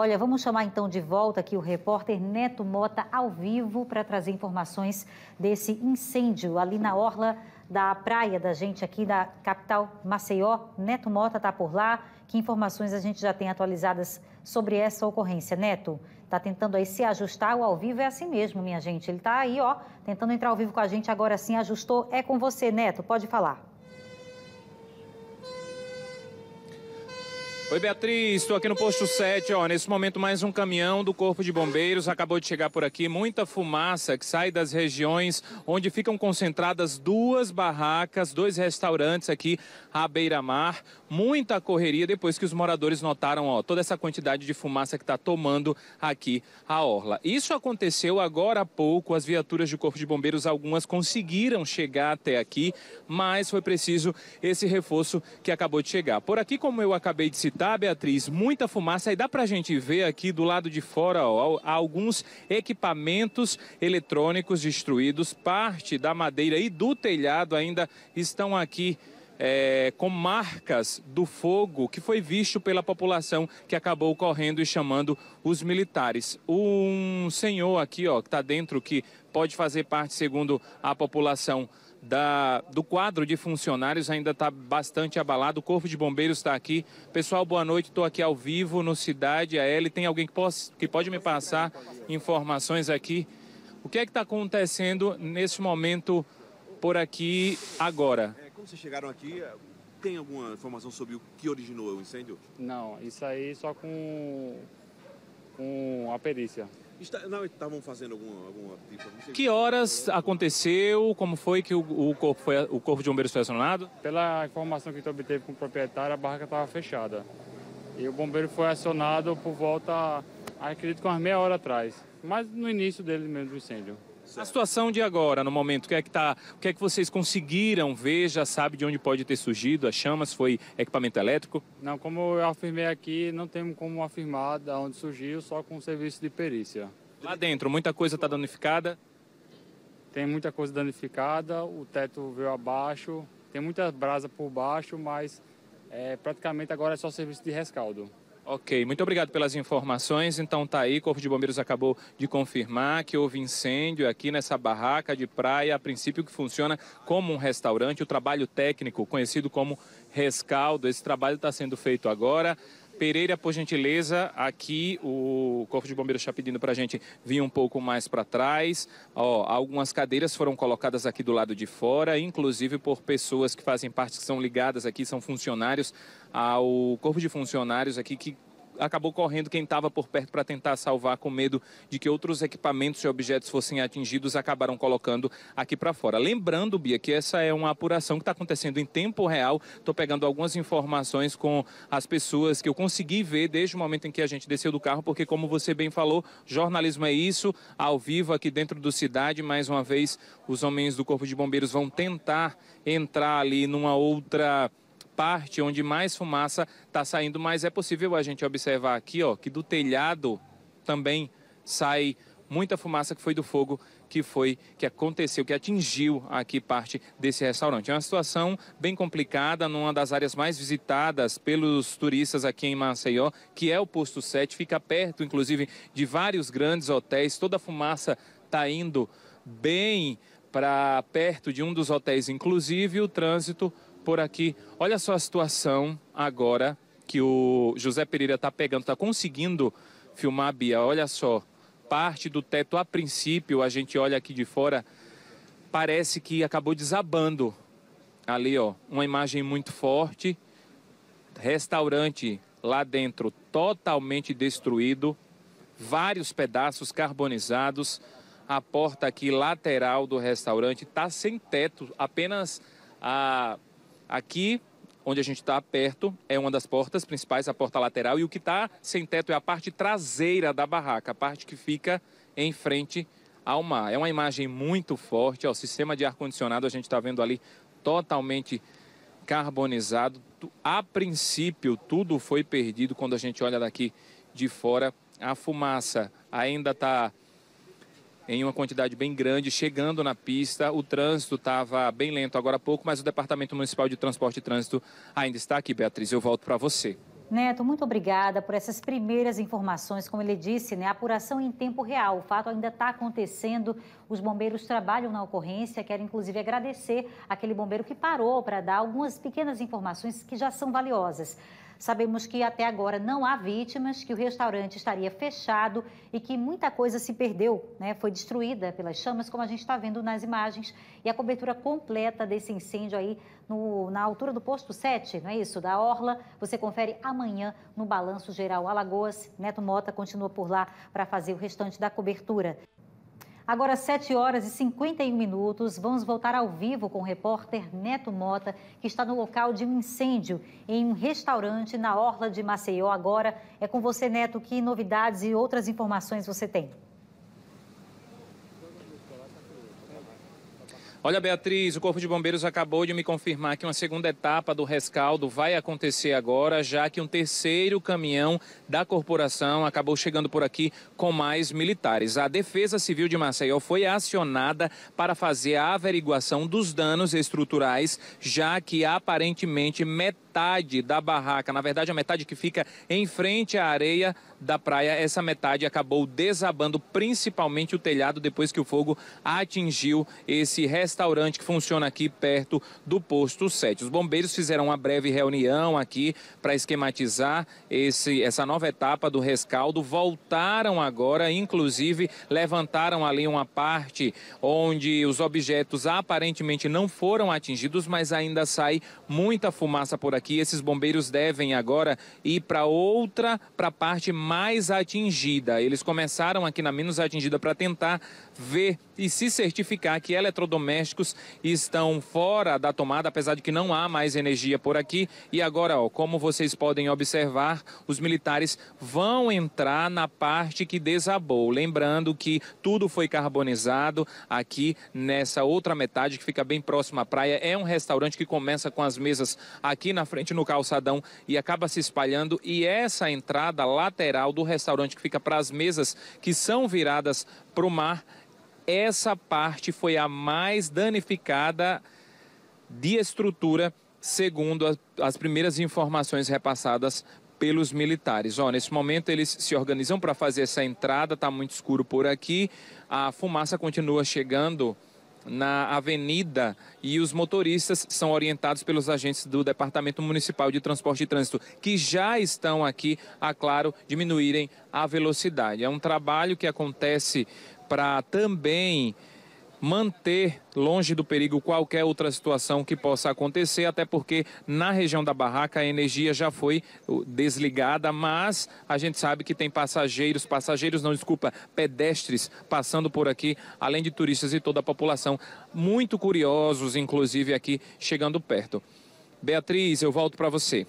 Olha, vamos chamar então de volta aqui o repórter Neto Mota ao vivo para trazer informações desse incêndio ali na orla da praia da gente aqui da capital Maceió. Neto Mota está por lá. Que informações a gente já tem atualizadas sobre essa ocorrência, Neto? Está tentando aí se ajustar. O ao vivo é assim mesmo, minha gente. Ele está aí, ó, tentando entrar ao vivo com a gente. Agora sim, ajustou. É com você, Neto. Pode falar. Oi, Beatriz, estou aqui no posto 7, ó, nesse momento mais um caminhão do Corpo de Bombeiros acabou de chegar por aqui, muita fumaça que sai das regiões onde ficam concentradas duas barracas, dois restaurantes aqui à beira-mar muita correria depois que os moradores notaram ó, toda essa quantidade de fumaça que está tomando aqui a orla. Isso aconteceu agora há pouco, as viaturas de Corpo de Bombeiros, algumas conseguiram chegar até aqui, mas foi preciso esse reforço que acabou de chegar. Por aqui, como eu acabei de citar, Beatriz, muita fumaça e dá para a gente ver aqui do lado de fora ó, alguns equipamentos eletrônicos destruídos, parte da madeira e do telhado ainda estão aqui é, com marcas do fogo que foi visto pela população que acabou correndo e chamando os militares. Um senhor aqui, ó, que está dentro, que pode fazer parte, segundo a população, da, do quadro de funcionários ainda está bastante abalado. O Corpo de Bombeiros está aqui. Pessoal, boa noite. Estou aqui ao vivo no Cidade AL. Tem alguém que, possa, que pode me passar informações aqui? O que é que está acontecendo nesse momento por aqui agora? Quando vocês chegaram aqui, eh, tem alguma informação sobre o que originou o incêndio? Não, isso aí só com, com a perícia. Está, não, estavam fazendo alguma, alguma tipo, Que horas aconteceu? Como foi que o, o, corpo foi o corpo de bombeiros foi acionado? Pela informação que a gente obteve com o proprietário, a barraca estava fechada. E o bombeiro foi acionado por volta, acredito que umas meia hora atrás. Mas no início dele mesmo do incêndio. Certo. A situação de agora, no momento, o que é que tá, o que é que vocês conseguiram ver, já sabe de onde pode ter surgido as chamas, foi equipamento elétrico? Não, como eu afirmei aqui, não temos como afirmar de onde surgiu, só com o serviço de perícia. Lá dentro, muita coisa está danificada? Tem muita coisa danificada, o teto veio abaixo, tem muita brasa por baixo, mas é, praticamente agora é só serviço de rescaldo. Ok, muito obrigado pelas informações. Então tá aí, Corpo de Bombeiros acabou de confirmar que houve incêndio aqui nessa barraca de praia, a princípio que funciona como um restaurante, o trabalho técnico, conhecido como rescaldo. Esse trabalho está sendo feito agora. Pereira, por gentileza, aqui o Corpo de Bombeiros está pedindo para a gente vir um pouco mais para trás. Ó, algumas cadeiras foram colocadas aqui do lado de fora, inclusive por pessoas que fazem parte, que são ligadas aqui, são funcionários ao Corpo de Funcionários aqui que acabou correndo quem estava por perto para tentar salvar, com medo de que outros equipamentos e objetos fossem atingidos, acabaram colocando aqui para fora. Lembrando, Bia, que essa é uma apuração que está acontecendo em tempo real. Estou pegando algumas informações com as pessoas que eu consegui ver desde o momento em que a gente desceu do carro, porque, como você bem falou, jornalismo é isso, ao vivo aqui dentro do Cidade. Mais uma vez, os homens do Corpo de Bombeiros vão tentar entrar ali numa outra parte onde mais fumaça está saindo, mas é possível a gente observar aqui ó, que do telhado também sai muita fumaça que foi do fogo que foi que aconteceu, que atingiu aqui parte desse restaurante. É uma situação bem complicada numa das áreas mais visitadas pelos turistas aqui em Maceió, que é o posto 7, fica perto inclusive de vários grandes hotéis. Toda a fumaça está indo bem para perto de um dos hotéis, inclusive o trânsito por aqui. Olha só a situação agora que o José Pereira está pegando, está conseguindo filmar, Bia. Olha só, parte do teto, a princípio, a gente olha aqui de fora, parece que acabou desabando. Ali, ó, uma imagem muito forte. Restaurante lá dentro totalmente destruído, vários pedaços carbonizados. A porta aqui lateral do restaurante está sem teto, apenas a Aqui, onde a gente está perto, é uma das portas principais, a porta lateral, e o que está sem teto é a parte traseira da barraca, a parte que fica em frente ao mar. É uma imagem muito forte, ó, o sistema de ar-condicionado a gente está vendo ali totalmente carbonizado. A princípio, tudo foi perdido quando a gente olha daqui de fora. A fumaça ainda está em uma quantidade bem grande, chegando na pista. O trânsito estava bem lento agora há pouco, mas o Departamento Municipal de Transporte e Trânsito ainda está aqui. Beatriz, eu volto para você. Neto, muito obrigada por essas primeiras informações. Como ele disse, né, apuração em tempo real. O fato ainda está acontecendo. Os bombeiros trabalham na ocorrência. Quero, inclusive, agradecer aquele bombeiro que parou para dar algumas pequenas informações que já são valiosas. Sabemos que até agora não há vítimas, que o restaurante estaria fechado e que muita coisa se perdeu, né? Foi destruída pelas chamas, como a gente está vendo nas imagens. E a cobertura completa desse incêndio aí no, na altura do posto 7, não é isso? Da Orla, você confere amanhã no Balanço Geral Alagoas. Neto Mota continua por lá para fazer o restante da cobertura. Agora, 7 horas e 51 minutos, vamos voltar ao vivo com o repórter Neto Mota, que está no local de um incêndio em um restaurante na Orla de Maceió. Agora é com você, Neto, que novidades e outras informações você tem? Olha, Beatriz, o Corpo de Bombeiros acabou de me confirmar que uma segunda etapa do rescaldo vai acontecer agora, já que um terceiro caminhão da corporação acabou chegando por aqui com mais militares. A Defesa Civil de Maceió foi acionada para fazer a averiguação dos danos estruturais, já que aparentemente metade metade da barraca, na verdade a metade que fica em frente à areia da praia, essa metade acabou desabando, principalmente o telhado, depois que o fogo atingiu esse restaurante que funciona aqui perto do posto 7. Os bombeiros fizeram uma breve reunião aqui para esquematizar esse, essa nova etapa do rescaldo, voltaram agora, inclusive levantaram ali uma parte onde os objetos aparentemente não foram atingidos, mas ainda sai muita fumaça por aqui que esses bombeiros devem agora ir para outra, para a parte mais atingida. Eles começaram aqui na menos atingida para tentar ver e se certificar que eletrodomésticos estão fora da tomada, apesar de que não há mais energia por aqui. E agora, ó, como vocês podem observar, os militares vão entrar na parte que desabou. Lembrando que tudo foi carbonizado aqui nessa outra metade que fica bem próxima à praia. É um restaurante que começa com as mesas aqui na frente no calçadão e acaba se espalhando. E essa entrada lateral do restaurante que fica para as mesas que são viradas para o mar essa parte foi a mais danificada de estrutura, segundo a, as primeiras informações repassadas pelos militares. Ó, nesse momento eles se organizam para fazer essa entrada, está muito escuro por aqui, a fumaça continua chegando na avenida e os motoristas são orientados pelos agentes do Departamento Municipal de Transporte e Trânsito, que já estão aqui, a claro, diminuírem a velocidade. É um trabalho que acontece para também manter longe do perigo qualquer outra situação que possa acontecer, até porque na região da barraca a energia já foi desligada, mas a gente sabe que tem passageiros, passageiros não, desculpa, pedestres passando por aqui, além de turistas e toda a população, muito curiosos, inclusive aqui chegando perto. Beatriz, eu volto para você.